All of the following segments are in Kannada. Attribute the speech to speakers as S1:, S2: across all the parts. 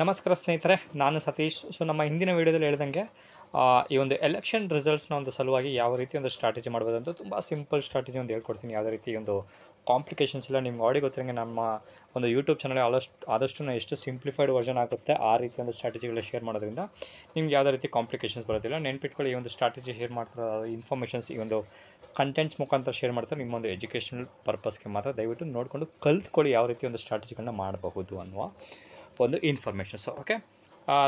S1: ನಮಸ್ಕಾರ ಸ್ನೇಹಿತರೆ ನಾನು ಸತೀಶ್ ಸೊ ನಮ್ಮ ಹಿಂದಿನ ವೀಡಿಯೋದಲ್ಲಿ ಹೇಳ್ದಂಗೆ ಈ ಒಂದು ಎಲೆಕ್ಷನ್ ರಿಸಲ್ಟ್ಸ್ನ ಒಂದು ಸಲುವಾಗಿ ಯಾವ ರೀತಿ ಒಂದು ಸ್ಟ್ರಾಟಜಿ ಮಾಡ್ಬೋದು ಅಂತ ತುಂಬ ಸಿಂಪಲ್ ಸ್ಟ್ರಾಟಜಿ ಒಂದು ಹೇಳ್ಕೊಡ್ತೀನಿ ಯಾವುದೇ ರೀತಿ ಒಂದು ಕಾಂಪ್ಲಿಕೇಶನ್ಸ್ ಇಲ್ಲ ನಿಮ್ಗೆ ಆಡಿ ಗೊತ್ತಿರಂಗೆ ನಮ್ಮ ಒಂದು ಯೂಟ್ಯೂಬ್ ಚಾನಲ್ ಆದಷ್ಟು ಆದಷ್ಟು ಎಷ್ಟು ಸಿಂಪ್ಲಿಫೈಡ್ ವರ್ಷನ್ ಆಗುತ್ತೆ ಆ ರೀತಿ ಒಂದು ಸ್ಟ್ರಾಟಜಿಗಳು ಶೇರ್ ಮಾಡೋದ್ರಿಂದ ನಿಮ್ಗೆ ಯಾವುದೇ ರೀತಿ ಕಾಂಪ್ಲಿಕೇಶನ್ಸ್ ಬರೋದಿಲ್ಲ ನೆನ್ಪಿಟ್ಕೊಳ್ಳಿ ಈ ಒಂದು ಸ್ಟ್ರಾಟಜಿ ಶೇರ್ ಮಾಡ್ತಾರೆ ಇನ್ಫಾರ್ಮೇಷನ್ಸ್ ಈ ಒಂದು ಕಂಟೆಂಟ್ಸ್ ಮುಖಾಂತರ ಶೇರ್ ಮಾಡ್ತಾರೆ ನಿಮ್ಮ ಒಂದು ಎಜುಕೇಷನಲ್ ಪರ್ಪಸ್ಗೆ ಮಾತ್ರ ದಯವಿಟ್ಟು ನೋಡಿಕೊಂಡು ಕಲ್ತ್ಕೊಳ್ಳಿ ಯಾವ ರೀತಿ ಒಂದು ಸ್ಟ್ರಾಟಜಿಗಳನ್ನ ಮಾಡಬಹುದು ಅನ್ನುವ ಒಂದು ಇನ್ಫಾರ್ಮೇಷನ್ಸು ಓಕೆ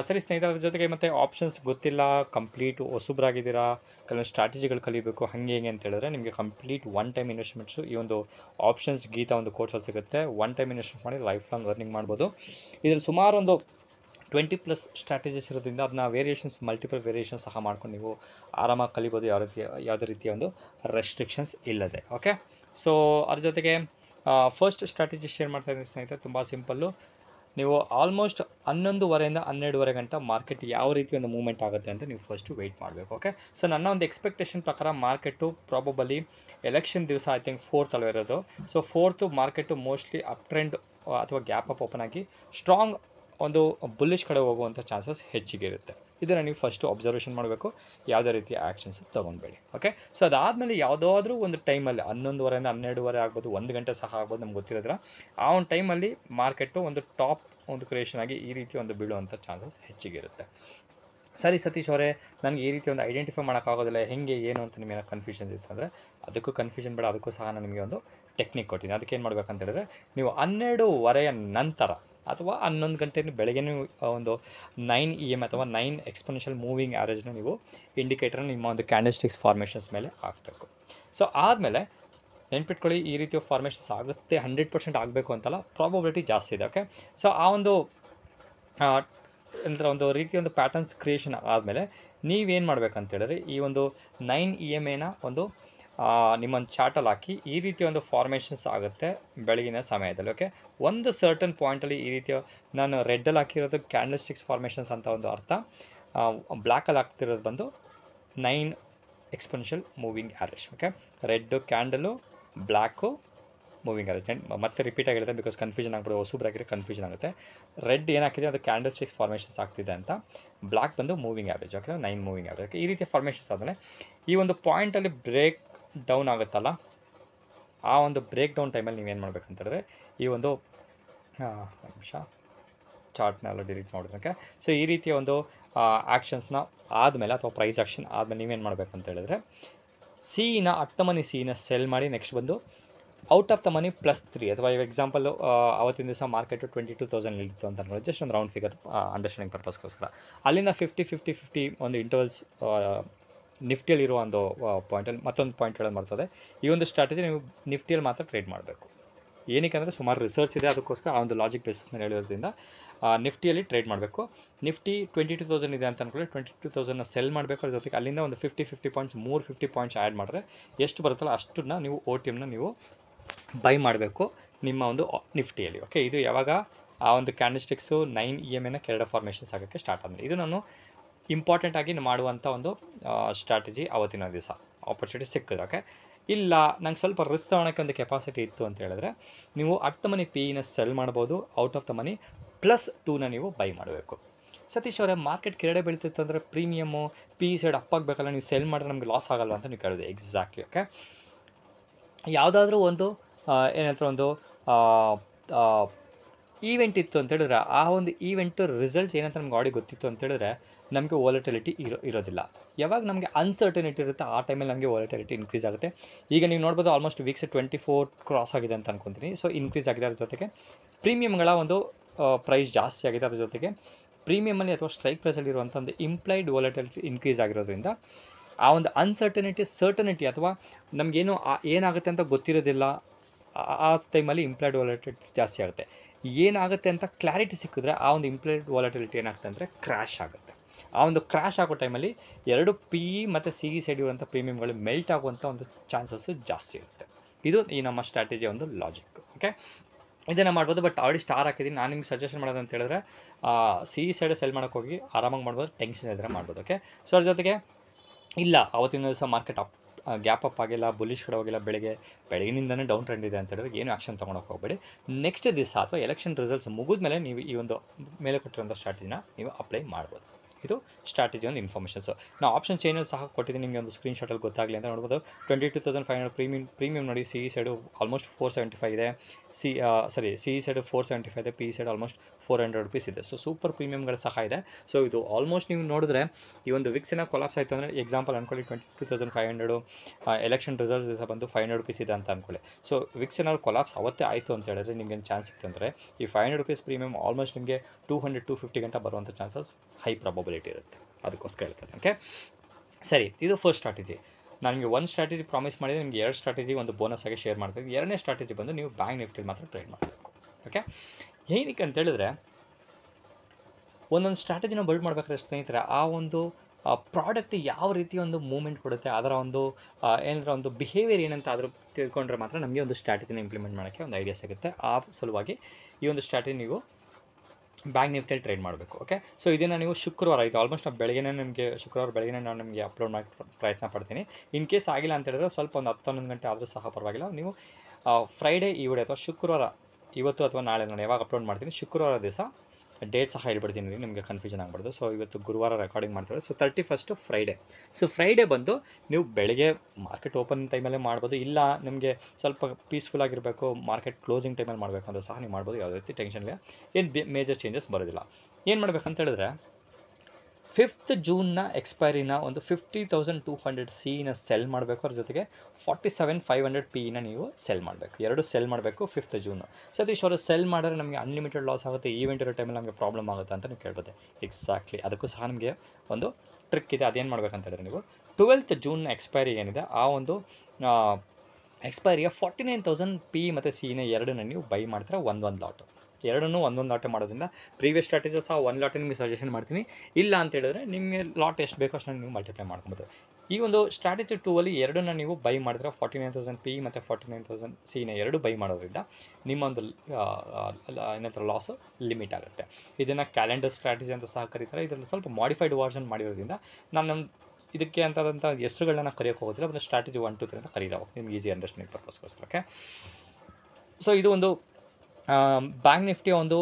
S1: ಸರಿ ಸ್ನೇಹಿತರ ಜೊತೆಗೆ ಮತ್ತು ಆಪ್ಷನ್ಸ್ ಗೊತ್ತಿಲ್ಲ ಕಂಪ್ಲೀಟ್ ಹೊಸಬ್ರಾಗಿದ್ದೀರಾ ಕೆಲವೊಂದು ಸ್ಟ್ರಾಟಜಿಗಳು ಕಲಿಬೇಕು ಹಾಗೆ ಹೇಗೆ ಅಂತ ಹೇಳಿದ್ರೆ ನಿಮಗೆ ಕಂಪ್ಲೀಟ್ ಒನ್ ಟೈಮ್ ಇನ್ವೆಸ್ಟ್ಮೆಂಟ್ಸು ಈ ಒಂದು ಆಪ್ಷನ್ಸ್ ಗೀತ ಒಂದು ಕೋರ್ಸಲ್ಲಿ ಸಿಗುತ್ತೆ ಒನ್ ಟೈಮ್ ಇನ್ವೆಸ್ಟ್ಮೆಂಟ್ ಮಾಡಿ ಲೈಫ್ ಲಾಂಗ್ ಅರ್ನಿಂಗ್ ಮಾಡ್ಬೋದು ಇದರಲ್ಲಿ ಸುಮಾರು ಒಂದು ಟ್ವೆಂಟಿ ಪ್ಲಸ್ ಸ್ಟ್ರಾಟಜೀಸ್ ಇರೋದ್ರಿಂದ ಅದನ್ನ ವೇರಿಯೇಷನ್ಸ್ ಮಲ್ಟಿಪಲ್ ವೇರಿಯೇಷನ್ಸ್ ಸಹ ಮಾಡ್ಕೊಂಡು ನೀವು ಆರಾಮಾಗಿ ಕಲಿಬೋದು ಯಾವ ರೀತಿ ಯಾವುದೇ ರೀತಿಯ ಒಂದು ರೆಸ್ಟ್ರಿಕ್ಷನ್ಸ್ ಇಲ್ಲದೆ ಓಕೆ ಸೊ ಅದ್ರ ಜೊತೆಗೆ ಫಸ್ಟ್ ಸ್ಟ್ರಾಟಜಿ ಶೇರ್ ಮಾಡ್ತಾ ಇದ್ದೀನಿ ಸ್ನೇಹಿತರೆ ತುಂಬ ಸಿಂಪಲ್ಲು ನೀವು ಆಲ್ಮೋಸ್ಟ್ ಹನ್ನೊಂದುವರೆಯಿಂದ ಹನ್ನೆರಡುವರೆ ಗಂಟೆ ಮಾರ್ಕೆಟ್ ಯಾವ ರೀತಿ ಒಂದು ಮೂವ್ಮೆಂಟ್ ಆಗುತ್ತೆ ಅಂತ ನೀವು ಫಸ್ಟು ವೆಯ್ಟ್ ಮಾಡಬೇಕು ಓಕೆ ಸೊ ನನ್ನ ಒಂದು ಎಕ್ಸ್ಪೆಕ್ಟೇಷನ್ ಪ್ರಕಾರ ಮಾರ್ಕೆಟು ಪ್ರಾಬಬಲಿ ಎಲೆಕ್ಷನ್ ದಿವಸ ಐ ಥಿಂಕ್ ಫೋರ್ತ್ ಅಲ್ಲಿ ಇರೋದು so fourth market mostly up trend ಅಥವಾ ಗ್ಯಾಪ್ ಅಪ್ ಓಪನ್ ಆಗಿ ಸ್ಟ್ರಾಂಗ್ ಒಂದು ಬುಲ್ಲಿಷ್ ಕಡೆ ಹೋಗುವಂಥ ಚಾನ್ಸಸ್ ಹೆಚ್ಚಿಗೆ ಇರುತ್ತೆ ಇದನ್ನು ನೀವು ಫಸ್ಟು ಅಬ್ಸರ್ವೇಷನ್ ಮಾಡಬೇಕು ಯಾವುದೇ ರೀತಿಯ ಆ್ಯಕ್ಷನ್ಸ್ ತೊಗೊಳ್ಬೇಡಿ ಓಕೆ ಸೊ ಅದಾದಮೇಲೆ ಯಾವುದಾದ್ರೂ ಒಂದು ಟೈಮಲ್ಲಿ ಹನ್ನೊಂದುವರೆಯಿಂದ ಹನ್ನೆರಡುವರೆ ಆಗ್ಬೋದು ಒಂದು ಗಂಟೆ ಸಹ ಆಗ್ಬೋದು ನಮ್ಗೆ ಗೊತ್ತಿರೋದ್ರ ಆ ಒಂದು ಟೈಮಲ್ಲಿ ಮಾರ್ಕೆಟು ಒಂದು ಟಾಪ್ ಒಂದು ಕ್ರಿಯೇಷನ್ ಆಗಿ ಈ ರೀತಿ ಒಂದು ಬೀಳುವಂಥ ಚಾನ್ಸಸ್ ಹೆಚ್ಚಿಗಿರುತ್ತೆ ಸರಿ ಸತೀಶ್ ಅವರೇ ನನಗೆ ಈ ರೀತಿ ಒಂದು ಐಡೆಂಟಿಫೈ ಮಾಡೋಕ್ಕಾಗೋದಿಲ್ಲ ಹೆಂಗೆ ಏನು ಅಂತ ನಿಮಗೆ ಕನ್ಫ್ಯೂಷನ್ ಇತ್ತು ಅಂದರೆ ಅದಕ್ಕೂ ಕನ್ಫ್ಯೂಷನ್ ಬೇಡ ಅದಕ್ಕೂ ಸಹ ನಾನು ನಿಮಗೆ ಒಂದು ಟೆಕ್ನಿಕ್ ಕೊಟ್ಟಿದ್ದೀನಿ ಅದಕ್ಕೆ ಏನು ಹೇಳಿದ್ರೆ ನೀವು ಹನ್ನೆರಡುವರೆಯ ನಂತರ ಅಥವಾ ಹನ್ನೊಂದು ಗಂಟೆ ಬೆಳಗ್ಗೆ ಒಂದು ನೈನ್ ಇ ಎಮ್ ಅಥವಾ ನೈನ್ ಎಕ್ಸ್ಪೋನೆನ್ಷಿಯಲ್ ಮೂವಿಂಗ್ ಆ್ಯಾರೇಜ್ನ ನೀವು ಇಂಡಿಕೇಟರ್ನ ನಿಮ್ಮ ಒಂದು ಕ್ಯಾಂಡಲ್ಸ್ಟಿಕ್ಸ್ ಫಾರ್ಮೇಷನ್ಸ್ ಮೇಲೆ ಹಾಕಬೇಕು ಸೊ ಆದಮೇಲೆ ನೆನ್ಪಿಟ್ಕೊಳ್ಳಿ ಈ ರೀತಿಯ ಫಾರ್ಮೇಷನ್ಸ್ ಆಗುತ್ತೆ ಹಂಡ್ರೆಡ್ ಪರ್ಸೆಂಟ್ ಆಗಬೇಕು ಅಂತಲ್ಲ ಪ್ರಾಬಬಿಲಿಟಿ ಜಾಸ್ತಿ ಇದೆ ಓಕೆ ಸೊ ಆ ಒಂದು ಅಂದರೆ ಒಂದು ರೀತಿಯ ಒಂದು ಪ್ಯಾಟರ್ನ್ಸ್ ಕ್ರಿಯೇಷನ್ ಆದಮೇಲೆ ನೀವೇನು ಮಾಡ್ಬೇಕಂತೇಳಿದ್ರೆ ಈ ಒಂದು ನೈನ್ ಇ ಎಮ್ ಎನ ಒಂದು ನಿಮ್ಮೊಂದು ಚಾರ್ಟಲ್ಲಿ ಹಾಕಿ ಈ ರೀತಿ ಒಂದು ಫಾರ್ಮೇಷನ್ಸ್ ಆಗುತ್ತೆ ಬೆಳಗಿನ ಸಮಯದಲ್ಲಿ ಓಕೆ ಒಂದು ಸರ್ಟನ್ ಪಾಯಿಂಟಲ್ಲಿ ಈ ರೀತಿಯ ನಾನು ರೆಡ್ಡಲ್ಲಿ ಹಾಕಿರೋದು ಕ್ಯಾಂಡಲ್ ಸ್ಟಿಕ್ಸ್ ಫಾರ್ಮೇಷನ್ಸ್ ಅಂತ ಒಂದು ಅರ್ಥ ಬ್ಲ್ಯಾಕಲ್ಲಿ ಹಾಕ್ತಿರೋದು ಬಂದು nine exponential moving average okay red candle black moving ನೆಂಟ್ ಮತ್ತೆ ರಿಪೀಟ್ ಆಗಿರುತ್ತೆ ಬಿಕಾಸ್ ಕನ್ಫ್ಯೂಷನ್ ಆಗ್ಬಿಡೋ ಆಗಿರೋ ಕನ್ಫ್ಯೂಷನ್ ಆಗುತ್ತೆ ರೆಡ್ ಏನಾಗಿದೆ ಅದು ಕ್ಯಾಂಡಲ್ ಸ್ಟಿಕ್ಸ್ ಫಾರ್ಮೇಷನ್ಸ್ ಆಗ್ತಿದೆ ಅಂತ ಬ್ಲ್ಯಾಕ್ ಬಂದು moving average okay nine moving okay ಈ ರೀತಿಯ ಫಾರ್ಮೇಷನ್ಸ್ ಆದಮೇಲೆ ಈ ಒಂದು ಪಾಯಿಂಟಲ್ಲಿ ಬ್ರೇಕ್ ಡೌನ್ ಆಗುತ್ತಲ್ಲ ಆ ಒಂದು ಬ್ರೇಕ್ ಡೌನ್ ಟೈಮಲ್ಲಿ ನೀವೇನು ಹೇಳಿದ್ರೆ ಈ ಒಂದು ನಿಮಿಷ ಚಾರ್ಟ್ನೆಲ್ಲ ಡಿಲೀಟ್ ಮಾಡೋದಕ್ಕೆ ಸೊ ಈ ರೀತಿಯ ಒಂದು ಆ್ಯಕ್ಷನ್ಸ್ನ ಆದಮೇಲೆ ಅಥವಾ ಪ್ರೈಸ್ ಆ್ಯಕ್ಷನ್ ಆದಮೇಲೆ ನೀವೇನು ಅಂತ ಹೇಳಿದ್ರೆ ಸಿಇನ ಅಟ್ಟ ಮನಿ ಸಿನ ಸೆಲ್ ಮಾಡಿ ನೆಕ್ಸ್ಟ್ ಬಂದು out of the money plus three ಅಥವಾ ಇವಾಗ ಎಕ್ಸಾಂಪಲ್ ಅವತ್ತಿನ ದಿವಸ ಮಾರ್ಕೆಟು ಟ್ವೆಂಟಿ ಟು ತೌಸಂಡ್ ಇಳಿತು ಅಂತ ಅನ್ಕೊಳ್ಳಿ ಜಸ್ಟ್ ಒಂದು ರೌಂಡ್ ಫಿಗರ್ ಅಂಡರ್ಸ್ಟ್ಯಾಂಡಿಂಗ್ ಪರ್ಪಸ್ಗೋಸ್ಕರ ಅಲ್ಲಿಂದ ಫಿಫ್ಟಿ ಫಿಫ್ಟಿ ಫಿಫ್ಟಿ ಒಂದು ಇಂಟರ್ವಲ್ಸ್ ನಿಫ್ಟಿಯಲ್ಲಿರುವ ಒಂದು ಪಾಯಿಂಟಲ್ಲಿ ಮತ್ತೊಂದು ಪಾಯಿಂಟ್ ಹೇಳೋದು ಬರ್ತದೆ ಈ ಒಂದು ಸ್ಟ್ರಾಟಜಿ ನೀವು ನಿಫ್ಟಿಯಲ್ಲಿ ಮಾತ್ರ ಟ್ರೇಡ್ ಮಾಡಬೇಕು ಏನಕ್ಕೆ ಅಂದರೆ ಸುಮಾರು ರಿಸರ್ಚ್ ಇದೆ ಅದಕ್ಕೋಸ್ಕರ ಆ ಒಂದು ಲಾಜಿಕ್ ಬೇಸಿಸ್ ಮೇಲೆ ಹೇಳೋದ್ರಿಂದ ನಿಫ್ಟಿಯಲ್ಲಿ ಟ್ರೇಡ್ ಮಾಡಬೇಕು ನಿಫ್ಟಿ ಟ್ವೆಂಟಿ ಟು ತೌಸಂಡ್ ಇದೆ ಅಂತ ಅಂದ್ಕೊಳ್ಳಿ ಟ್ವೆಂಟಿ ಟು ತೌಸಂಡ್ನ ಸೆಲ್ ಮಾಡಬೇಕು ಜೊತೆಗೆ ಅಲ್ಲಿಂದ ಒಂದು ಫಿಫ್ಟಿ ಫಿಫ್ಟಿ ಪಾಯಿಂಟ್ಸ್ ಮೂರು ಫಿಫ್ಟಿ ಪಾಯಿಂಟ್ಸ್ ಆ್ಯಡ್ ಮಾಡಿದ್ರೆ ಎಷ್ಟು ಬರುತ್ತಲ್ಲ ಅಷ್ಟನ್ನ ನೀವು ಓ ಟಿ ಎಮ್ನ ನೀವು ಬೈ ಮಾಡಬೇಕು ನಿಮ್ಮ ಒಂದು ನಿಫ್ಟಿಯಲ್ಲಿ ಓಕೆ ಇದು ಯಾವಾಗ ಆ ಒಂದು candlesticks nine E M ಎನ ಕೆರಡ ಫಾರ್ಮೇಷನ್ಸ್ ಆಗೋಕ್ಕೆ ಸ್ಟಾರ್ಟ್ ಆದರೆ ಇದು ನಾನು ಇಂಪಾರ್ಟೆಂಟ್ ಆಗಿ ಮಾಡುವಂಥ ಒಂದು ಸ್ಟ್ರಾಟಜಿ ಅವತ್ತಿನ ದಿವಸ ಆಪರ್ಚುನಿಟಿ ಓಕೆ ಇಲ್ಲ ನಂಗೆ ಸ್ವಲ್ಪ ರಿಸ್ಕ್ ತೊಗೊಳಕ್ಕೆ ಒಂದು ಕೆಪಾಸಿಟಿ ಇತ್ತು ಅಂತ ಹೇಳಿದ್ರೆ ನೀವು ಅಟ್ ದ ಮನಿ ಪಿನ e ಸೆಲ್ ಮಾಡ್ಬೋದು out of the money plus ಟೂನ ನೀವು ಬೈ ಮಾಡಬೇಕು ಸತೀಶ್ ಅವರೇ ಮಾರ್ಕೆಟ್ ಕೆರಡೆ ಬೆಳೀತಿತ್ತು ಅಂದರೆ ಪ್ರೀಮಿಯಮು e ಪಿ ಸೈಡ್ ಅಪ್ಪಾಗಬೇಕಲ್ಲ ಆಗಬೇಕಲ್ಲ ನೀವು ಸೆಲ್ ಮಾಡಿದ್ರೆ ನಮಗೆ ಲಾಸ್ ಆಗಲ್ಲ ಅಂತ ನೀವು ಕೇಳಿದೆ ಎಕ್ಸಾಕ್ಟ್ಲಿ ಓಕೆ ಯಾವುದಾದ್ರೂ ಒಂದು ಏನಾದರೂ ಒಂದು ಈವೆಂಟ್ ಇತ್ತು ಅಂತ ಹೇಳಿದ್ರೆ ಆ ಒಂದು ಈವೆಂಟು ರಿಸಲ್ಟ್ಸ್ ಏನಂತ ನಮ್ಗೆ ಆಡಿ ಗೊತ್ತಿತ್ತು ಅಂತ ಹೇಳಿದ್ರೆ ನಮಗೆ ವಾಲಿಟಿಲಿಟಿ ಇರೋ ಇರೋದಿಲ್ಲ ಯಾವಾಗ ನಮಗೆ ಅನ್ಸರ್ಟನಿಟಿ ಇರುತ್ತೆ ಆ ಟೈಮಲ್ಲಿ ನಮಗೆ ವಾಲಿಟಿಲಿಟಿ ಇನ್ಕ್ರೀಸ್ ಆಗುತ್ತೆ ಈಗ ನೀವು ನೋಡ್ಬೋದು almost weeks twenty four cross ಆಗಿದೆ ಅಂತ ಅನ್ಕೊತೀನಿ ಸೊ ಇನ್ಕ್ರೀಸ್ ಆಗಿದೆ ಅದ್ರ ಜೊತೆಗೆ ಪ್ರೀಮಿಯಮ್ಗಳ ಒಂದು ಪ್ರೈಸ್ ಜಾಸ್ತಿ ಆಗಿದೆ ಅದ್ರ ಜೊತೆಗೆ ಪ್ರೀಮಿಯಮಲ್ಲಿ ಅಥವಾ ಸ್ಟ್ರೈಕ್ ಪ್ರೈಸಲ್ಲಿ ಇರುವಂಥ ಒಂದು ಇಂಪ್ಲೈಡ್ ವಾಲಿಟಿಲಿಟಿ ಇನ್ಕ್ರೀಸ್ ಆಗಿರೋದ್ರಿಂದ ಆ ಒಂದು ಅನ್ಸರ್ಟನಿಟಿ ಸರ್ಟನಿಟಿ ಅಥವಾ ನಮಗೇನು ಏನಾಗುತ್ತೆ ಅಂತ ಗೊತ್ತಿರೋದಿಲ್ಲ ಆ ಟೈಮಲ್ಲಿ ಇಂಪ್ಲೈಡ್ ವಾಲಿಟಿಲಿಟಿ ಜಾಸ್ತಿ ಆಗುತ್ತೆ ಏನಾಗುತ್ತೆ ಅಂತ ಕ್ಲಾರಿಟಿ ಸಿಕ್ಕಿದ್ರೆ ಆ ಒಂದು ಇಂಪ್ಲೈಡ್ ವಾಲಟಿಲಿಟಿ ಏನಾಗುತ್ತೆ ಅಂದರೆ ಕ್ರ್ಯಾಶ್ ಆಗುತ್ತೆ ಆ ಒಂದು ಕ್ರ್ಯಾಶ್ ಆಗೋ ಟೈಮಲ್ಲಿ ಎರಡು ಪಿ ಇ ಮತ್ತು ಸಿ ಇ ಸೈಡ್ ಇರುವಂಥ ಪ್ರೀಮಿಯಂಗಳು ಮೆಲ್ಟ್ ಆಗುವಂಥ ಒಂದು ಚಾನ್ಸಸ್ಸು ಜಾಸ್ತಿ ಇರುತ್ತೆ ಇದು ಈ ನಮ್ಮ ಸ್ಟ್ರಾಟಜಿ ಒಂದು ಲಾಜಿಕ್ ಓಕೆ ಇದನ್ನು ಮಾಡ್ಬೋದು ಬಟ್ ಆಲ್ರೆಡಿ ಸ್ಟಾರ್ ಹಾಕಿದ್ದೀನಿ ನಾನು ನಿಮ್ಗೆ ಸಜೆಷನ್ ಮಾಡೋದು ಅಂತ ಹೇಳಿದ್ರೆ ಸಿ ಇ ಸೈಡ್ ಸೆಲ್ ಮಾಡೋಕ್ಕೋಗಿ ಹೋಗಿ ಆರಾಮಾಗಿ ಮಾಡ್ಬೋದು ಟೆನ್ಷನ್ ಇದ್ದರೆ ಮಾಡ್ಬೋದು ಓಕೆ ಸೊ ಅದ್ರ ಜೊತೆಗೆ ಇಲ್ಲ ಅವತ್ತಿನ ದಿವಸ ಮಾರ್ಕೆಟ್ ಅಪ್ ಗ್ಯಾಪ್ ಅಪ್ ಆಗಿಲ್ಲ ಬುಲಿಷ್ ಕಡೆ ಹೋಗಿಲ್ಲ ಬೆಳಗ್ಗೆ ಬೆಳಗಿನಿಂದನೇ ಡೌನ್ ಟ್ರೆಂಡ್ ಇದೆ ಅಂತ ಹೇಳಿದ್ರೆ ಏನು ಆ್ಯಕ್ಷನ್ ತೊಗೊಳಕ್ಕೆ ಹೋಗಬೇಡಿ ನೆಕ್ಸ್ಟ್ ದಿವಸ ಅಥವಾ ಎಲೆಕ್ಷನ್ ರಿಸಲ್ಟ್ಸ್ ಮುಗಿದ ಮೇಲೆ ನೀವು ಈ ಒಂದು ಮೇಲೆ ಕೊಟ್ಟಿರೋಂಥ ಸ್ಟ್ರಾಟಜಿನ ನೀವು ಅಪ್ಲೈ ಮಾಡ್ಬೋದು ಇದು ಸ್ಟ್ರಾಟಜಿ ಒಂದು ಸೊ ನಾವು ಆಪ್ಷನ್ ಚೇನಲ್ಲಿ ಸಹ ಕೊಟ್ಟಿದ್ದೀನಿ ನಿಮಗೆ ಒಂದು ಸ್ಕ್ರೀನ್ ಶಾಟಲ್ಲಿ ಗೊತ್ತಾಗಲಿ ಅಂತ ನೋಡ್ಬೋದು twenty two thousand five hundred premium premium ನೋಡಿ C side almost four seventy five ಇದೆ C sorry C E side four seventy five ಇದೆ P side almost four hundred rupees ಇದೆ ಸೊ ಸೂಪರ್ ಪ್ರೀಮಿಯಮ್ಗಳು ಸಹ ಇದೆ ಸೊ ಇದು ಆಲ್ಮೋಸ್ಟ್ ನೀವು ನೋಡಿದ್ರೆ ಈ ಒಂದು ವಿಕ್ಸಿನ ಕೊಲಾಪ್ಸ್ ಆಯಿತು ಅಂದರೆ ಎಕ್ಸಾಂಪಲ್ ಅಂದ್ಕೊಳ್ಳಿ twenty two thousand five hundred election result ದಿವಸ ಬಂದು ಫೈವ್ ಹಂಡ್ರೆಡ್ ರುಪೀಸ್ ಇದೆ ಅಂತ ಅಂದ್ಕೊಳ್ಳಿ ಸೊ ವಿಕ್ಸಿನ ಕೊಲಾಪ್ಸ್ ಅವತ್ತೇ ಆಯಿತು ಅಂತ ಹೇಳಿದ್ರೆ ನಿಮಗೆ ಚಾನ್ಸ್ ಸಿಕ್ತು ಅಂದರೆ ಈ five hundred rupees premium almost ನಿಮಗೆ ಟೂ ಹಂಡ್ರೆಡ್ ಟು ಫಿಫ್ಟಿ ಗಂಟೆ ಬರುವಂಥ ಚಾನ್ಸಸ್ ಹೈ ಪ್ರಾಬಬಲ್ ಇರುತ್ತೆ ಅದಕ್ಕೋಸ್ಕರ ಹೇಳ್ತಾರೆ ಓಕೆ ಸರಿ ಇದು ಫಸ್ಟ್ ಸ್ಟ್ರಾಟಜಿ ನನಗೆ ಒಂದು ಸ್ಟ್ರಾಟಜಿ ಪ್ರಾಮಿಸ್ ಮಾಡಿದರೆ ನಿಮಗೆ ಎರಡು ಸ್ಟ್ರಾಟಜಿ ಒಂದು ಬೋನಸ್ ಆಗಿ ಶೇರ್ ಮಾಡ್ತೀನಿ ಎರಡನೇ ಸ್ಟ್ರಾಟಜಿ ಬಂದು ನೀವು ಬ್ಯಾಂಕ್ ನಿಫ್ಟಿಲಿ ಮಾತ್ರ ಟ್ರೇಡ್ ಮಾಡ್ತೀವಿ ಓಕೆ ಏನಕ್ಕೆ ಅಂತೇಳಿದ್ರೆ ಒಂದೊಂದು ಸ್ಟ್ರಾಟಜಿನ ಬಲ್ಡ್ ಮಾಡ್ಬೇಕಾದ್ರೆ ಸ್ನೇಹಿತರೆ ಆ ಒಂದು ಪ್ರಾಡಕ್ಟ್ ಯಾವ ರೀತಿ ಒಂದು ಮೂವ್ಮೆಂಟ್ ಕೊಡುತ್ತೆ ಅದರ ಒಂದು ಏನಂದ್ರೆ ಒಂದು ಬಿಹೇವಿಯರ್ ಏನಂತ ಆದರೂ ತಿಳ್ಕೊಂಡ್ರೆ ಮಾತ್ರ ನಮಗೆ ಒಂದು ಸ್ಟ್ರಾಟಜಿನ ಇಂಪ್ಲಿಮೆಂಟ್ ಮಾಡೋಕ್ಕೆ ಒಂದು ಐಡಿಯಾ ಸಿಗುತ್ತೆ ಆ ಸಲುವಾಗಿ ಈ ಒಂದು ಸ್ಟ್ರಾಟಜಿ ನೀವು ಬ್ಯಾಂಕ್ ನಿಫ್ಟಿಯಲ್ಲಿ ಟ್ರೇಡ್ ಮಾಡಬೇಕು ಓಕೆ ಸೊ ಇದನ್ನು ನೀವು ಶುಕ್ರವಾರ ಆಯಿತು ಆಲ್ಮೋಸ್ಟ್ ನಾವು ಬೆಳಗ್ಗೆ ನಿಮಗೆ ಶುಕ್ರವಾರ ಬೆಳಗ್ಗೆ ನಾನು ನಿಮಗೆ ಅಪ್ಲೋಡ್ ಮಾಡಿ ಪ್ರಯತ್ನ ಪಡ್ತೀನಿ ಇನ್ ಕೇಸ್ ಆಗಿಲ್ಲ ಅಂತ ಹೇಳಿದ್ರೆ ಸ್ವಲ್ಪ ಒಂದು ಹತ್ತೊಂದು ಗಂಟೆ ಆದರೂ ಸಹ ಪರವಾಗಿಲ್ಲ ನೀವು ಫ್ರೈಡೇ ಈ ಅಥವಾ ಶುಕ್ರವಾರ ಇವತ್ತು ಅಥವಾ ನಾಳೆ ನಾನು ಯಾವಾಗ ಅಪ್ಲೋಡ್ ಮಾಡ್ತೀನಿ ಶುಕ್ರವಾರ ದಿವಸ ಡೇಟ್ ಸಹ ಹೇಳ್ಬಿಡ್ತೀನಿ ನಿಮಗೆ ಕನ್ಫ್ಯೂಷನ್ ಆಗಬಾರ್ದು ಸೊ ಇವತ್ತು ಗುರುವಾರ ರೆಕಾರ್ಡಿಂಗ್ ಮಾಡ್ತಾರೆ so thirty first Friday so Friday ಬಂದು ನೀವು ಬೆಳಗ್ಗೆ ಮಾರ್ಕೆಟ್ ಓಪನ್ ಟೈಮಲ್ಲೇ ಮಾಡ್ಬೋದು ಇಲ್ಲ ನಿಮಗೆ ಸ್ವಲ್ಪ ಪೀಸ್ಫುಲ್ ಆಗಿರಬೇಕು ಮಾರ್ಕೆಟ್ ಕ್ಲೋಸಿಂಗ್ ಟೈಮಲ್ಲಿ ಮಾಡಬೇಕು ಅಂತ ಸಹ ನೀವು ಮಾಡ್ಬೋದು ಯಾವುದೇ ರೀತಿ ಟೆನ್ಷನ್ಗೆ ಏನು ಮೇಜರ್ ಚೇಂಜಸ್ ಬರೋದಿಲ್ಲ ಏನು ಮಾಡಬೇಕಂತ ಹೇಳಿದ್ರೆ ಫಿಫ್ತ್ ಜೂನ್ನ ಎಕ್ಸ್ಪೈರಿನ ಒಂದು ಫಿಫ್ಟಿ ತೌಸಂಡ್ ಟೂ ಹಂಡ್ರೆಡ್ ಸಿನ ಸೆಲ್ ಮಾಡಬೇಕು ಅವ್ರ ಜೊತೆಗೆ ಫಾರ್ಟಿ ಸೆವೆನ್ ಫೈವ್ ಹಂಡ್ರೆಡ್ ಪಿನ ನೀವು ಸೆಲ್ ಮಾಡಬೇಕು ಎರಡು ಸೆಲ್ ಮಾಡಬೇಕು ಫಿಫ್ತ್ ಜೂನು ಸತೀಶ್ ಅವರು ಸೆಲ್ ಮಾಡಿದ್ರೆ ನಮಗೆ ಅನ್ಲಿಮಿಟೆಡ್ ಲಾಸ್ ಆಗುತ್ತೆ ಈವೆಂಟ್ ಇರೋ ಟೈಮಲ್ಲಿ ನಮಗೆ ಪ್ರಾಬ್ಲಮ್ ಆಗುತ್ತೆ ಅಂತ ನೀವು ಕೇಳ್ಬೋದು ಎಕ್ಸಾಕ್ಟ್ಲಿ ಅದಕ್ಕೂ ಸಹ ನಮಗೆ ಒಂದು ಟ್ರಿಕ್ ಇದೆ ಅದೇನು ಮಾಡ್ಬೇಕಂತ ಹೇಳಿದ್ರೆ ನೀವು ಟ್ವೆಲ್ತ್ ಜೂನ್ ಎಕ್ಸ್ಪೈರಿ ಏನಿದೆ ಆ ಒಂದು ಎಕ್ಸ್ಪೈರಿಯ ಫಾರ್ಟಿ ನೈನ್ ತೌಸಂಡ್ ಪಿ ಮತ್ತು ಸಿನ ಎರಡನ್ನ ನೀವು ಬೈ ಮಾಡ್ತೀರಾ ಒಂದೊಂದು ಲಾಟು ಎರಡನ್ನೂ ಒಂದೊಂದು ಲಾಟೆ ಮಾಡೋದ್ರಿಂದ ಪ್ರೀವಿಯಸ್ ಸ್ಟ್ರಾಟಜಿ ಸಹ ಒಂದು ಲಾಟೆ ನಿಮಗೆ ಸಜೆಷನ್ ಮಾಡ್ತೀನಿ ಇಲ್ಲ ಅಂತ ಹೇಳಿದ್ರೆ ನಿಮಗೆ ಲಾಟ್ ಎಷ್ಟು ಬೇಕೋ ಅಷ್ಟು ನೀವು ಮಲ್ಟಿಪ್ಲೈ ಮಾಡ್ಕೊಬೋದು ಈ ಒಂದು ಸ್ಟ್ರಾಟಜಿ ಟೂ ಅಲ್ಲಿ ಎರಡನ್ನ ನೀವು ಬೈ ಮಾಡಿದ್ರೆ ಫಾರ್ಟಿ ನೈನ್ ತೌಸಂಡ್ ಪಿ ಮತ್ತು ಫಾರ್ಟಿ ನೈನ್ ತೌಸಂಡ್ ಸಿನ ಎರಡು ಬೈ ಮಾಡೋದ್ರಿಂದ ನಿಮ್ಮ ಒಂದು ಏನಂತಾರೆ ಲಾಸು ಲಿಮಿಟ್ ಆಗುತ್ತೆ ಇದನ್ನು ಕ್ಯಾಲೆಂಡರ್ ಸ್ಟ್ರಾಟಜಿ ಅಂತ ಸಹ ಕರೀತಾರೆ ಇದರಲ್ಲಿ ಸ್ವಲ್ಪ ಮಾಡಿಫೈಡ್ ವರ್ಷನ್ ಮಾಡಿರೋದ್ರಿಂದ ನಾನು ನಮ್ಮ ಇದಕ್ಕೆ ಅಂತಾದಂಥ ಹೆಸರುಗಳನ್ನ ಕರಿಯೋಕೆ ಹೋಗೋದಿಲ್ಲ ಒಂದು ಸ್ಟ್ರಾಟಜಿ ಒನ್ ಟು ತ್ರೀ ಅಂತ ಕರೀತಾ ಹೋಗ್ತೀನಿ ನಿಮ್ಗೆ ಈಸಿ ಅಂಡರ್ಸ್ಟ್ಯಾಂಡಿಂಗ್ ಪರ್ಪಸ್ಗೋಸ್ಕರಕ್ಕೆ ಸೊ ಇದು ಒಂದು ಬ್ಯಾಂಕ್ um, ನಿಫ್ಟಿ ಒಂದು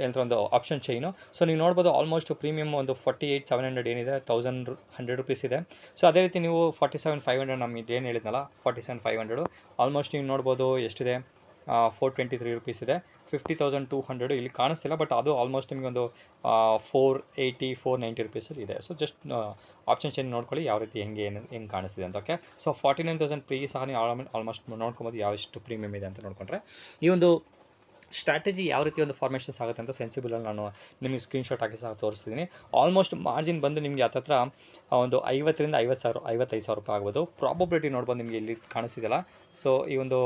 S1: ಏನಂದ್ರೆ ಒಂದು ಆಪ್ಷನ್ ಚೈನು ಸೊ ನೀವು ನೋಡ್ಬೋದು ಆಲ್ಮೋಸ್ಟ್ ಪ್ರೀಮಿಯಮ್ ಒಂದು ಫಾರ್ಟಿ ಏಯ್ಟ್ ಸೆವೆನ್ ಹಂಡ್ರೆಡ್ ಏನಿದೆ ತೌಸಂಡ್ ಹಂಡ್ರೆಡ್ ರುಪೀಸ್ ಇದೆ ಸೊ ಅದೇ ರೀತಿ ನೀವು ಫಾರ್ಟಿ ಸೆವೆನ್ ಫೈವ್ ಹಂಡ್ರೆಡ್ ನಮ್ಮ ಏನು ಹೇಳಿದ್ನಲ್ಲ forty seven five hundred almost ನೀವು ನೋಡ್ಬೋದು ಎಷ್ಟಿದೆ ಫೋರ್ ಟ್ವೆಂಟಿ ತ್ರೀ ರುಪೀಸ್ ಇದೆ ಫಿಫ್ಟಿ ತೌಸಂಡ್ ಟೂ ಹಂಡ್ರೆಡ್ ಇಲ್ಲಿ ಕಾಣಿಸ್ತಿಲ್ಲ ಬಟ್ ಅದು ಆಲ್ಮೋಸ್ಟ್ ನಿಮಗೊಂದು ಫೋರ್ ಏಯ್ಟಿ ಫೋರ್ ನೈಂಟಿ ರುಪೀಸಲ್ಲಿ ಇದೆ ಸೊ ಜಸ್ಟ್ ಆಪ್ಷನ್ ಚೇಂಜ್ ನೋಡ್ಕೊಳ್ಳಿ ಯಾವ ರೀತಿ ಹೆಂಗೆ ಏನು ಹೆಂಗೆ ಕಾಣಿಸ್ತಿದೆ ಅಂತ okay so forty nine thousand ಪ್ರೀ ಸಹ ನೀವು ಆಲ್ಮೋಸ್ಟ್ ನೋಡ್ಕೊಬೋದು ಯಾವೆಷ್ಟು ಪ್ರೀಮಿಯಮ್ ಇದೆ ಅಂತ ನೋಡ್ಕೊಂಡ್ರೆ ಈ ಒಂದು ಸ್ಟ್ರಾಟಜಿ ಯಾವ ರೀತಿ ಒಂದು ಫಾರ್ಮೇಷನ್ಸ್ ಆಗುತ್ತೆ ಅಂತ ಸೆನ್ಸಿಬಲಲ್ಲಿ ನಾನು ನಿಮಗೆ ಸ್ಕ್ರೀನ್ಶಾಟ್ ಹಾಕಿ ಸಹ ತೋರಿಸ್ತಿದ್ದೀನಿ ಆಲ್ಮೋಸ್ಟ್ ಮಾರ್ಜಿನ್ ಬಂದು ನಿಮಗೆ ಹತ್ತತ್ರ ಒಂದು ಐವತ್ತರಿಂದ ಐವತ್ತು ಸಾವಿರ ಐವತ್ತೈದು ಸಾವಿರ ರೂಪಾಯಿ ಆಗ್ಬೋದು ಪ್ರಾಬಬಿಲಿಟಿ ನೋಡ್ಬೋದು ನಿಮಗೆ ಇಲ್ಲಿ ಕಾಣಿಸಿದಿಲ್ಲ ಸೊ ಈ ಒಂದು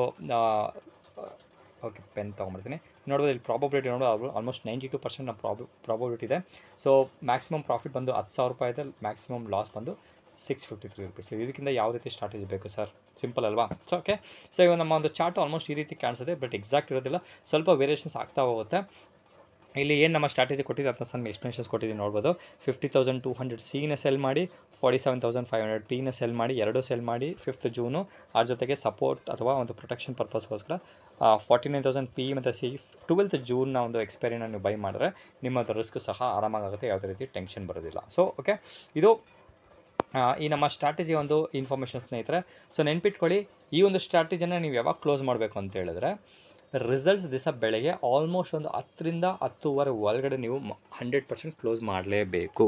S1: ಓಕೆ ಪೆನ್ ತೊಗೊಂಬಿಡ್ತೀನಿ ನೋಡ್ಬೋದು ಇಲ್ಲಿ ಪ್ರಾಬಬಿಲಿಟಿ ನೋಡೋದು almost ninety two percent prob probability ಇದೆ ಸೊ ಮ್ಯಾಕ್ಸಿಮಮ್ ಪ್ರಾಫಿಟ್ ಬಂದು ಹತ್ತು ಸಾವಿರ ರೂಪಾಯಿ ಇದೆ ಮ್ಯಾಕ್ಸಿಮಮ್ ಲಾಸ್ ಬಂದು ಸಿಕ್ಸ್ ಫಿಫ್ಟಿ ತ್ರೀ ರುಪೀಸ್ ಇದಕ್ಕಿಂತ ಯಾವ ರೀತಿ ಸ್ಟ್ರಾಟಜಿ ಬೇಕು ಸರ್ ಸಿಂಪಲ್ ಅಲ್ವಾ ಸೊ ಓಕೆ ಸೊ ಇವಾಗ ನಮ್ಮ ಒಂದು ಚಾರ್ಟ್ ಆಲ್ಮೋಸ್ಟ್ ಈ ರೀತಿ ಕಾಣಿಸುತ್ತೆ ಬಟ್ ಎಕ್ಸಾಕ್ಟ್ ಇರೋದಿಲ್ಲ ಸ್ವಲ್ಪ ವೇರಿಯೇಷನ್ಸ್ ಆಗ್ತಾ ಹೋಗುತ್ತೆ ಇಲ್ಲಿ ಏನು ನಮ್ಮ ಸ್ಟ್ರಾಟಜಿ ಕೊಟ್ಟಿದ್ದೆ ಅಂತ ಸಣ್ಣ ಎಕ್ಸ್ಪ್ಲೇಷನ್ಸ್ ಕೊಟ್ಟಿದ್ದೀನಿ ನೋಡ್ಬೋದು ಫಿಫ್ಟಿ ತೌಸಂಡ್ ಟೂ ಹಂಡ್ರೆಡ್ ಸಿನ ಸೆಲ್ ಮಾಡಿ forty seven thousand five hundred ಪಿನ ಸೆಲ್ ಮಾಡಿ ಎರಡು ಸೆಲ್ ಮಾಡಿ ಫಿಫ್ತ್ ಜೂನು ಅದ್ರ ಜೊತೆಗೆ ಸಪೋರ್ಟ್ ಅಥವಾ ಒಂದು ಪ್ರೊಟೆಕ್ಷನ್ ಪರ್ಪಸ್ಗೋಸ್ಕರ ಫಾರ್ಟಿ ನೈನ್ ತೌಸಂಡ್ ಪಿ ಮತ್ತು ಸಿ ಟ್ವೆಲ್ತ್ ಜೂನ್ನ ಒಂದು ಎಕ್ಸ್ಪೈರಿನ ನೀವು ಬೈ ಮಾಡಿದ್ರೆ ನಿಮ್ಮ ರಿಸ್ಕ್ ಸಹ ಆರಾಮಾಗುತ್ತೆ ಯಾವುದೇ ರೀತಿ ಟೆನ್ಷನ್ ಬರೋದಿಲ್ಲ ಸೊ ಓಕೆ ಇದು ಈ ನಮ್ಮ ಸ್ಟ್ರಾಟಜಿ ಒಂದು ಇನ್ಫಾರ್ಮೇಷನ್ ಸ್ನೇಹಿತರೆ ಸೊ ನೆನ್ಪಿಟ್ಕೊಳ್ಳಿ ಈ ಒಂದು ಸ್ಟ್ರಾಟಜಿನ ನೀವು ಯಾವಾಗ ಕ್ಲೋಸ್ ಮಾಡಬೇಕು ಅಂತ ಹೇಳಿದ್ರೆ ರಿಸಲ್ಟ್ಸ್ ದಿವಸ ಬೆಳಗ್ಗೆ ಆಲ್ಮೋಸ್ಟ್ ಒಂದು ಹತ್ತರಿಂದ ಹತ್ತುವರೆ ಒಳಗಡೆ ನೀವು ಹಂಡ್ರೆಡ್ ಪರ್ಸೆಂಟ್ ಕ್ಲೋಸ್ ಮಾಡಲೇಬೇಕು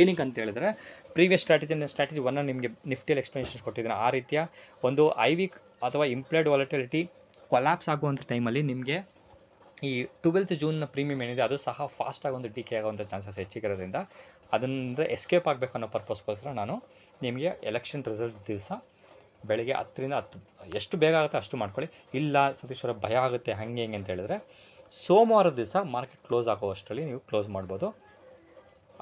S1: ಏನಕ್ಕೆ ಅಂತ ಹೇಳಿದ್ರೆ ಪ್ರೀವಿಯಸ್ ಸ್ಟ್ರಾಟಜಿ ಸ್ಟ್ರಾಟಜಿ ಒನ್ನ ನಿಮಗೆ ನಿಫ್ಟಿಯಲ್ಲಿ ಎಕ್ಸ್ಪ್ಲನೇಷನ್ ಕೊಟ್ಟಿದ್ದೀನಿ ಆ ರೀತಿಯ ಒಂದು ಐ ವೀಕ್ ಅಥವಾ ಇಂಪ್ಲಾಯ್ಡ್ ವಾಲಟಿಲಿಟಿ ಕೊಲ್ಯಾಪ್ಸ್ ಆಗುವಂಥ ಟೈಮಲ್ಲಿ ನಿಮಗೆ ಈ ಟ್ವೆಲ್ತ್ ಜೂನ್ನ ಪ್ರೀಮಿಯಂ ಏನಿದೆ ಅದು ಸಹ ಫಾಸ್ಟಾಗಿ ಒಂದು ಡಿಕೆ ಆಗುವಂಥ ಚಾನ್ಸಸ್ ಹೆಚ್ಚಿಗಿರೋದ್ರಿಂದ ಅದರಿಂದ ಎಸ್ಕೇಪ್ ಆಗಬೇಕು ಅನ್ನೋ ಪರ್ಪಸ್ಗೋಸ್ಕರ ನಾನು ನಿಮಗೆ ಎಲೆಕ್ಷನ್ ರಿಸಲ್ಟ್ಸ್ ದಿವಸ ಬೆಳಗ್ಗೆ ಹತ್ತರಿಂದ ಹತ್ತು ಎಷ್ಟು ಬೇಗ ಆಗುತ್ತೆ ಅಷ್ಟು ಮಾಡ್ಕೊಳ್ಳಿ ಇಲ್ಲ ಸತೀಶ್ವರ ಭಯ ಆಗುತ್ತೆ ಹಾಗೆ ಹೆಂಗೆ ಅಂತ ಹೇಳಿದ್ರೆ ಸೋಮವಾರ ದಿವಸ ಮಾರ್ಕೆಟ್ ಕ್ಲೋಸ್ ಆಗೋ ಅಷ್ಟರಲ್ಲಿ ನೀವು ಕ್ಲೋಸ್ ಮಾಡ್ಬೋದು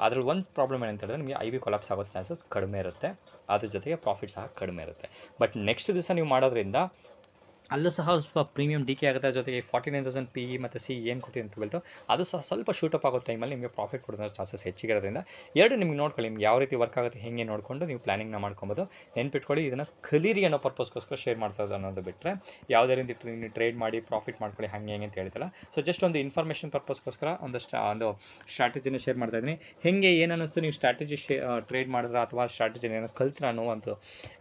S1: ಅದ್ರಲ್ಲಿ ಒಂದು ಪ್ರಾಬ್ಲಮ್ ಏನಂತ ಹೇಳಿದ್ರೆ ನಿಮಗೆ ಐ ವಿ ಕೊಲಾಪ್ಸ್ ಆಗೋ ಚಾನ್ಸಸ್ ಕಡಿಮೆ ಇರುತ್ತೆ ಅದ್ರ ಜೊತೆಗೆ ಪ್ರಾಫಿಟ್ ಸಹ ಕಡಿಮೆ ಇರುತ್ತೆ ಬಟ್ ನೆಕ್ಸ್ಟ್ ದಿವಸ ನೀವು ಮಾಡೋದ್ರಿಂದ ಅಲ್ಲೂ ಸಹ ಸ್ವಲ್ಪ ಪ್ರೀಮಿಯಂ ಡಿ ಕೆ ಆಗುತ್ತೆ ಜೊತೆಗೆ forty nine thousand P E ಮತ್ತು ಸಿ ಏನು ಕೊಟ್ಟಿದ್ದೀನಿ ಟ್ವೆಲ್ತು ಅದು ಸಹ ಸ್ವಲ್ಪ ಶೂಟಪ್ ಆಗೋ ಟೈಮಲ್ಲಿ ನಿಮಗೆ ಪ್ರಾಫಿಟ್ ಕೊಡೋದ್ರ ಚಾನ್ಸಸ್ ಹೆಚ್ಚಿಗಿರೋದ್ರಿಂದ ಎರಡು ನಿಮಗೆ ನೋಡ್ಕೊಳ್ಳಿ ನಿಮ್ಗೆ ಯಾವ ರೀತಿ ವರ್ಕ್ ಆಗುತ್ತೆ ಹೇಗೆ ನೋಡಿಕೊಂಡು ನೀವು ಪ್ಲಾನಿಂಗ್ನ ಮಾಡ್ಕೊಬೋದು ನೆನ್ಪಿಟ್ಕೊಳ್ಳಿ ಇದನ್ನು ಕಲೀರಿ ಅನ್ನೋ ಪರ್ಪಸ್ಗೋಸ್ಕರ ಶೇರ್ ಮಾಡ್ತಾ ಅನ್ನೋದು ಬಿಟ್ಟರೆ ಯಾವುದೇ ರೀತಿ ನೀವು ಟ್ರೇಡ್ ಮಾಡಿ ಪ್ರಾಫಿಟ್ ಮಾಡ್ಕೊಳ್ಳಿ ಹಾಗೆ ಹೇಗೆ ಅಂತ ಹೇಳ್ತಿಲ್ಲ ಸೊ ಜಸ್ಟ್ ಒಂದು ಇನ್ಫಾರ್ಮೇಷನ್ ಪರ್ಪಸ್ಗೋಸ್ಕರ ಒಂದಷ್ಟು ಒಂದು ಸ್ಟ್ರಾಟಜಿನ ಶೇರ್ ಮಾಡ್ತಾ ಇದ್ದೀನಿ ಹೇಗೆ ಏನು ಅನ್ನಿಸ್ತು ನೀವು ಸ್ಟ್ರಾಟಜಿ ಶೇ ಟ್ರೇಡ್ ಮಾಡಿದ್ರೆ ಅಥವಾ ಸ್ಟ್ರಾಟಜಿನ ಏನೋ ಕಲ್ತ್ರ ಅನ್ನೋ ಒಂದು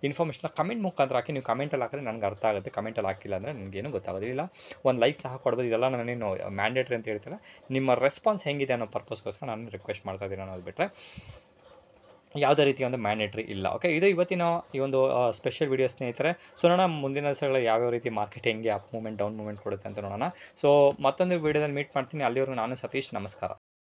S1: ಇನ್ಫಾರ್ಮೇಷನ್ ಕಮೆಂಟ್ ಮುಖಾಂತರ ಹಾಕಿ ನೀವು ಕಮೆಂಟಲ್ಲಿ ಹಾಕಿದ್ರೆ ನನಗೆ ಅರ್ಥ ಆಗುತ್ತೆ ಕಮೆಂಟಲ್ಲಿ ಹಾಕಿ ಹಾಕಿಲ್ಲ ಅಂದರೆ ನನಗೇನು ಗೊತ್ತಾಗೋದಿಲ್ಲ ಒಂದು ಲೈಕ್ ಸಹ ಕೊಡ್ಬೋದು ಇದೆಲ್ಲ ನಾನೇನು ಮ್ಯಾಂಡೇಟ್ರಿ ಅಂತ ಹೇಳ್ತಿಲ್ಲ ನಿಮ್ಮ ರೆಸ್ಪಾನ್ಸ್ ಹೆಂಗಿದೆ ಅನ್ನೋ ಪರ್ಪಸ್ಗೋಸ್ಕರ ನಾನು ರಿಕ್ವೆಸ್ಟ್ ಮಾಡ್ತಾ ಇದ್ದೀನಿ ಅನ್ನೋದು ಬಿಟ್ಟರೆ ಯಾವುದೇ ರೀತಿ ಒಂದು ಮ್ಯಾಂಡೇಟ್ರಿ ಇಲ್ಲ ಓಕೆ ಇದು ಇವತ್ತಿನ ಈ ಒಂದು ಸ್ಪೆಷಲ್ ವೀಡಿಯೋ ಸ್ನೇಹಿತರೆ ಸೊ ನೋಡೋಣ ಮುಂದಿನ ಯಾವ ಯಾವ್ಯಾವ ರೀತಿ ಮಾರ್ಕೆಟ್ ಹೆಂಗೆ ಅಪ್ ಮೂವ್ಮೆಂಟ್ ಡೌನ್ ಮೂಮೆಂಟ್ ಕೊಡುತ್ತೆ ಅಂತ ನೋಡೋಣ ಸೊ ಮತ್ತೊಂದು ವೀಡಿಯೋದಲ್ಲಿ ಮೀಟ್ ಮಾಡ್ತೀನಿ ಅಲ್ಲಿವರೆಗೂ ನಾನು ಸತೀಶ್ ನಮಸ್ಕಾರ